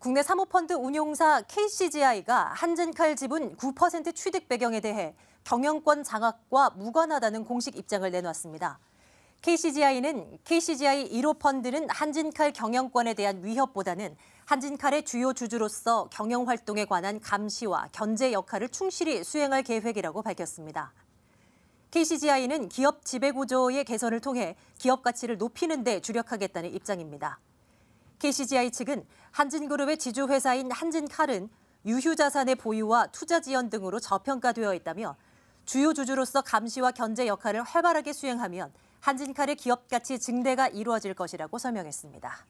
국내 사모펀드 운용사 KCGI가 한진칼 지분 9% 취득 배경에 대해 경영권 장악과 무관하다는 공식 입장을 내놨습니다. KCGI는 KCGI 1호 펀드는 한진칼 경영권에 대한 위협보다는 한진칼의 주요 주주로서 경영 활동에 관한 감시와 견제 역할을 충실히 수행할 계획이라고 밝혔습니다. KCGI는 기업 지배 구조의 개선을 통해 기업 가치를 높이는 데 주력하겠다는 입장입니다. KCGI 측은 한진그룹의 지주회사인 한진칼은 유휴자산의 보유와 투자 지연 등으로 저평가되어 있다며 주요 주주로서 감시와 견제 역할을 활발하게 수행하면 한진칼의 기업 가치 증대가 이루어질 것이라고 설명했습니다.